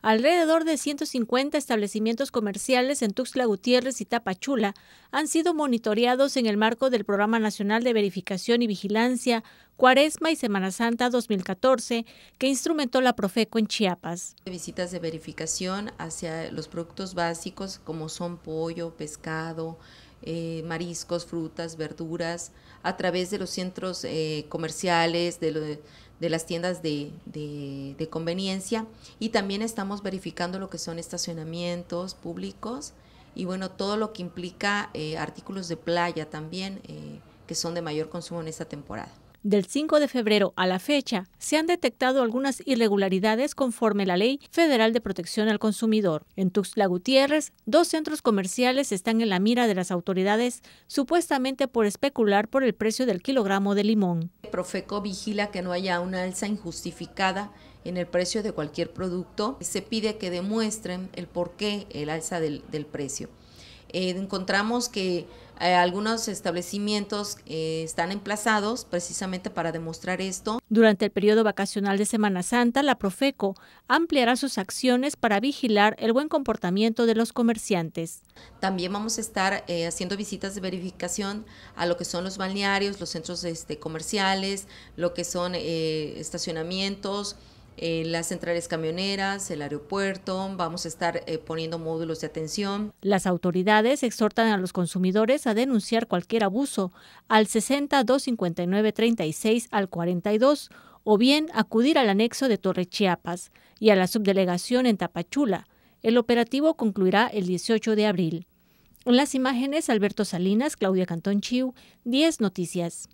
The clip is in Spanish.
Alrededor de 150 establecimientos comerciales en Tuxtla Gutiérrez y Tapachula han sido monitoreados en el marco del Programa Nacional de Verificación y Vigilancia Cuaresma y Semana Santa 2014 que instrumentó la Profeco en Chiapas. Visitas de verificación hacia los productos básicos como son pollo, pescado, eh, mariscos, frutas, verduras, a través de los centros eh, comerciales, de los de las tiendas de, conveniencia y también estamos verificando lo que son estacionamientos públicos y bueno, todo lo que implica eh, artículos de playa también eh, que son de mayor consumo en esta temporada. Del 5 de febrero a la fecha, se han detectado algunas irregularidades conforme la Ley Federal de Protección al Consumidor. En Tuxtla Gutiérrez, dos centros comerciales están en la mira de las autoridades, supuestamente por especular por el precio del kilogramo de limón. Profeco vigila que no haya una alza injustificada en el precio de cualquier producto. Se pide que demuestren el porqué el alza del, precio. Eh, encontramos que eh, algunos establecimientos eh, están emplazados precisamente para demostrar esto. Durante el periodo vacacional de Semana Santa, la Profeco ampliará sus acciones para vigilar el buen comportamiento de los comerciantes. También vamos a estar eh, haciendo visitas de verificación a lo que son los balnearios, los centros este, comerciales, lo que son estacionamientos, eh, las centrales camioneras, el aeropuerto, vamos a estar eh, poniendo módulos de atención. Las autoridades exhortan a los consumidores a denunciar cualquier abuso al 60 259 36 al 42 o bien acudir al anexo de Torre Chiapas y a la subdelegación en Tapachula. El operativo concluirá el 18 de abril. En las imágenes, Alberto Salinas, Claudia Cantón Chiu, 10 Noticias.